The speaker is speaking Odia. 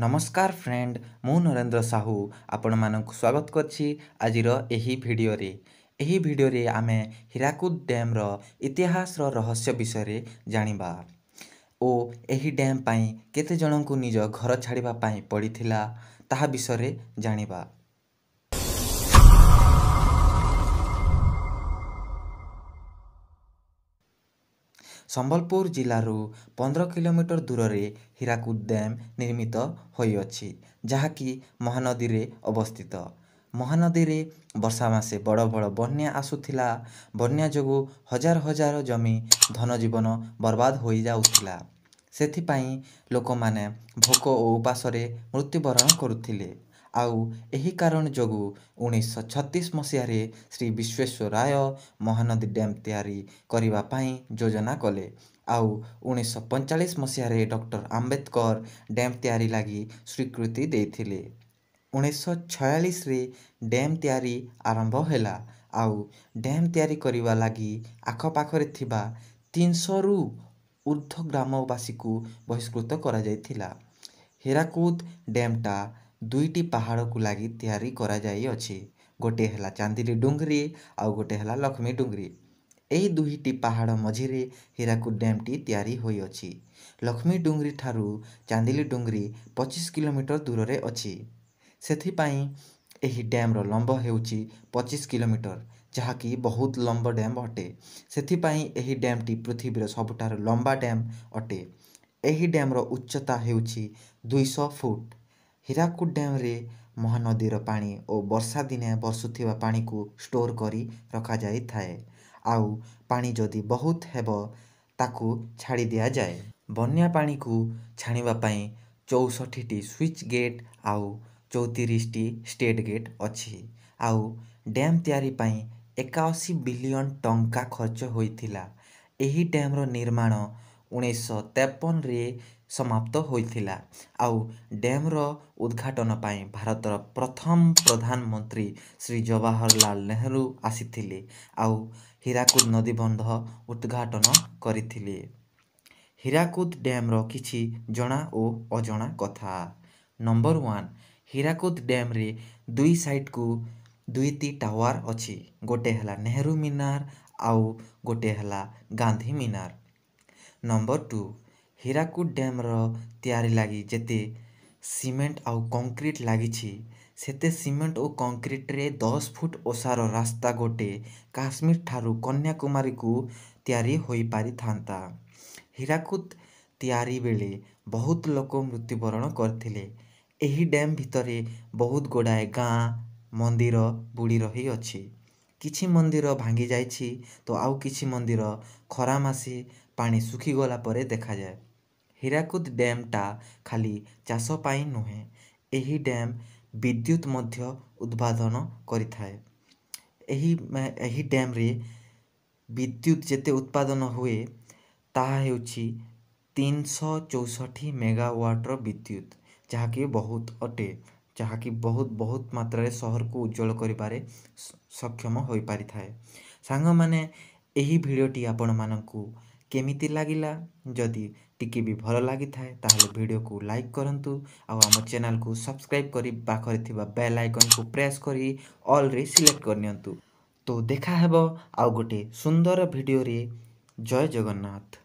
ନମସ୍କାର ଫ୍ରେଣ୍ଡ ମୁଁ ନରେନ୍ଦ୍ର ସାହୁ ଆପଣମାନଙ୍କୁ ସ୍ୱାଗତ କରିଛି ଆଜିର ଏହି ଭିଡ଼ିଓରେ ଏହି ଭିଡ଼ିଓରେ ଆମେ ହୀରାକୁଦ ଡ୍ୟାମ୍ର ଇତିହାସର ରହସ୍ୟ ବିଷୟରେ ଜାଣିବା ଓ ଏହି ଡ୍ୟାମ୍ ପାଇଁ କେତେ ଜଣଙ୍କୁ ନିଜ ଘର ଛାଡ଼ିବା ପାଇଁ ପଡ଼ିଥିଲା ତାହା ବିଷୟରେ ଜାଣିବା ସମ୍ବଲପୁର ଜିଲ୍ଲାରୁ ପନ୍ଦର କିଲୋମିଟର ଦୂରରେ ହୀରାକୁଦ ଡ୍ୟାମ୍ ନିର୍ମିତ ହୋଇଅଛି ଯାହାକି ମହାନଦୀରେ ଅବସ୍ଥିତ ମହାନଦୀରେ ବର୍ଷା ମାସେ ବଡ଼ ବଡ଼ ବନ୍ୟା ଆସୁଥିଲା ବନ୍ୟା ଯୋଗୁଁ ହଜାର ହଜାର ଜମି ଧନଜୀବନ ବର୍ବାଦ ହୋଇଯାଉଥିଲା ସେଥିପାଇଁ ଲୋକମାନେ ଭୋକ ଓ ଉପାସରେ ମୃତ୍ୟୁବରଣ କରୁଥିଲେ ଆଉ ଏହି କାରଣ ଯୋଗୁଁ ଉଣେଇଶହ ଛତିଶ ମସିହାରେ ଶ୍ରୀ ବିଶ୍ୱେଶ୍ୱରାୟ ମହାନଦୀ ଡ୍ୟାମ୍ ତିଆରି କରିବା ପାଇଁ ଯୋଜନା କଲେ ଆଉ ଉଣେଇଶହ ପଇଁଚାଳିଶ ମସିହାରେ ଡକ୍ଟର ଆମ୍ବେଦକର ଡ୍ୟାମ୍ ତିଆରି ଲାଗି ସ୍ୱୀକୃତି ଦେଇଥିଲେ ଉଣେଇଶହ ଛୟାଳିଶରେ ଡ୍ୟାମ୍ ତିଆରି ଆରମ୍ଭ ହେଲା ଆଉ ଡ୍ୟାମ୍ ତିଆରି କରିବା ଲାଗି ଆଖପାଖରେ ଥିବା ତିନିଶହରୁ ଉର୍ଦ୍ଧ୍ୱ ଗ୍ରାମବାସୀକୁ ବହିଷ୍କୃତ କରାଯାଇଥିଲା ହୀରାକୁଦ ଡ୍ୟାମ୍ଟା ଦୁଇଟି ପାହାଡ଼କୁ ଲାଗି ତିଆରି କରାଯାଇଅଛି ଗୋଟିଏ ହେଲା ଚାନ୍ଦିନୀ ଡୁଙ୍ଗରି ଆଉ ଗୋଟିଏ ହେଲା ଲକ୍ଷ୍ମୀ ଡୁଙ୍ଗରି ଏହି ଦୁଇଟି ପାହାଡ଼ ମଝିରେ ହୀରାକୁଦ ଡ୍ୟାମ୍ଟି ତିଆରି ହୋଇଅଛି ଲକ୍ଷ୍ମୀ ଡୁଙ୍ଗରି ଠାରୁ ଚାନ୍ଦିଲି ଡୁଙ୍ଗରି ପଚିଶ କିଲୋମିଟର ଦୂରରେ ଅଛି ସେଥିପାଇଁ ଏହି ଡ୍ୟାମ୍ର ଲମ୍ବ ହେଉଛି ପଚିଶ କିଲୋମିଟର ଯାହାକି ବହୁତ ଲମ୍ବ ଡ୍ୟାମ୍ ଅଟେ ସେଥିପାଇଁ ଏହି ଡ୍ୟାମ୍ଟି ପୃଥିବୀର ସବୁଠାରୁ ଲମ୍ବା ଡ୍ୟାମ୍ ଅଟେ ଏହି ଡ୍ୟାମ୍ର ଉଚ୍ଚତା ହେଉଛି ଦୁଇଶହ ଫୁଟ ହୀରାକୁଦ ଡ୍ୟାମ୍ରେ ମହାନଦୀର ପାଣି ଓ ବର୍ଷା ଦିନେ ବର୍ଷୁଥିବା ପାଣିକୁ ଷ୍ଟୋର୍ କରି ରଖାଯାଇଥାଏ ଆଉ ପାଣି ଯଦି ବହୁତ ହେବ ତାକୁ ଛାଡ଼ି ଦିଆଯାଏ ବନ୍ୟା ପାଣିକୁ ଛାଣିବା ପାଇଁ ଚଉଷଠିଟି ସ୍ୱିଚ୍ ଗେଟ୍ ଆଉ ଚଉତିରିଶଟି ଷ୍ଟେଟ୍ ଗେଟ୍ ଅଛି ଆଉ ଡ୍ୟାମ୍ ତିଆରି ପାଇଁ ଏକାଅଶୀ ବିଲିଅନ୍ ଟଙ୍କା ଖର୍ଚ୍ଚ ହୋଇଥିଲା ଏହି ଡ୍ୟାମ୍ର ନିର୍ମାଣ ଉଣେଇଶହ ତେପନରେ ସମାପ୍ତ ହୋଇଥିଲା ଆଉ ଡ୍ୟାମ୍ର ଉଦ୍ଘାଟନ ପାଇଁ ଭାରତର ପ୍ରଥମ ପ୍ରଧାନମନ୍ତ୍ରୀ ଶ୍ରୀ ଜବାହରଲାଲ ନେହେରୁ ଆସିଥିଲେ ଆଉ ହୀରାକୁଦ ନଦୀବନ୍ଧ ଉଦ୍ଘାଟନ କରିଥିଲେ ହୀରାକୁଦ ଡ୍ୟାମ୍ର କିଛି ଜଣା ଓ ଅଜଣା କଥା ନମ୍ବର ୱାନ୍ ହୀରାକୁଦ ଡ୍ୟାମ୍ରେ ଦୁଇ ସାଇଡ଼୍କୁ ଦୁଇଟି ଟାୱାର ଅଛି ଗୋଟିଏ ହେଲା ନେହେରୁ ମିନାର ଆଉ ଗୋଟିଏ ହେଲା ଗାନ୍ଧୀ ମିନାର ନମ୍ବର ଟୁ ହୀରାକୁଦ ଡ୍ୟାମ୍ର ତିଆରି ଲାଗି ଯେତେ ସିମେଣ୍ଟ ଆଉ କଂକ୍ରିଟ୍ ଲାଗିଛି ସେତେ ସିମେଣ୍ଟ ଓ କଂକ୍ରିଟ୍ରେ ଦଶ ଫୁଟ୍ ଓଷାର ରାସ୍ତା ଗୋଟେ କାଶ୍ମୀର ଠାରୁ କନ୍ୟାକୁମାରୀକୁ ତିଆରି ହୋଇପାରିଥାନ୍ତା ହୀରାକୁଦ ତିଆରି ବେଳେ ବହୁତ ଲୋକ ମୃତ୍ୟୁବରଣ କରିଥିଲେ ଏହି ଡ୍ୟାମ୍ ଭିତରେ ବହୁତ ଗୁଡ଼ାଏ ଗାଁ ମନ୍ଦିର ବୁଡ଼ି ରହିଅଛି କିଛି ମନ୍ଦିର ଭାଙ୍ଗି ଯାଇଛି ତ ଆଉ କିଛି ମନ୍ଦିର ଖରା ମାସି ପାଣି ଶୁଖିଗଲା ପରେ ଦେଖାଯାଏ ହୀରାକୁଦ ଡ୍ୟାମ୍ଟା ଖାଲି ଚାଷ ପାଇଁ ନୁହେଁ ଏହି ଡ୍ୟାମ୍ ବିଦ୍ୟୁତ ମଧ୍ୟ ଉତ୍ପାଦନ କରିଥାଏ ଏହି ଏହି ଡ୍ୟାମ୍ରେ ବିଦ୍ୟୁତ ଯେତେ ଉତ୍ପାଦନ ହୁଏ ତାହା ହେଉଛି ତିନିଶହ ଚଉଷଠି ମେଗାୱାଟ୍ର ବିଦ୍ୟୁତ ଯାହାକି ବହୁତ ଅଟେ ଯାହାକି ବହୁତ ବହୁତ ମାତ୍ରାରେ ସହରକୁ ଉଜ୍ଜଳ କରିବାରେ ସକ୍ଷମ ହୋଇପାରିଥାଏ ସାଙ୍ଗମାନେ ଏହି ଭିଡ଼ିଓଟି ଆପଣମାନଙ୍କୁ କେମିତି ଲାଗିଲା ଯଦି ଟିକିଏ ବି ଭଲ ଲାଗିଥାଏ ତାହେଲେ ଭିଡ଼ିଓକୁ ଲାଇକ୍ କରନ୍ତୁ ଆଉ ଆମ ଚ୍ୟାନେଲ୍କୁ ସବସ୍କ୍ରାଇବ୍ କରି ପାଖରେ ଥିବା ବେଲ୍ ଆଇକନ୍କୁ ପ୍ରେସ୍ କରି ଅଲ୍ରେ ସିଲେକ୍ଟ କରିନିଅନ୍ତୁ ତ ଦେଖାହେବ ଆଉ ଗୋଟେ ସୁନ୍ଦର ଭିଡ଼ିଓରେ ଜୟ ଜଗନ୍ନାଥ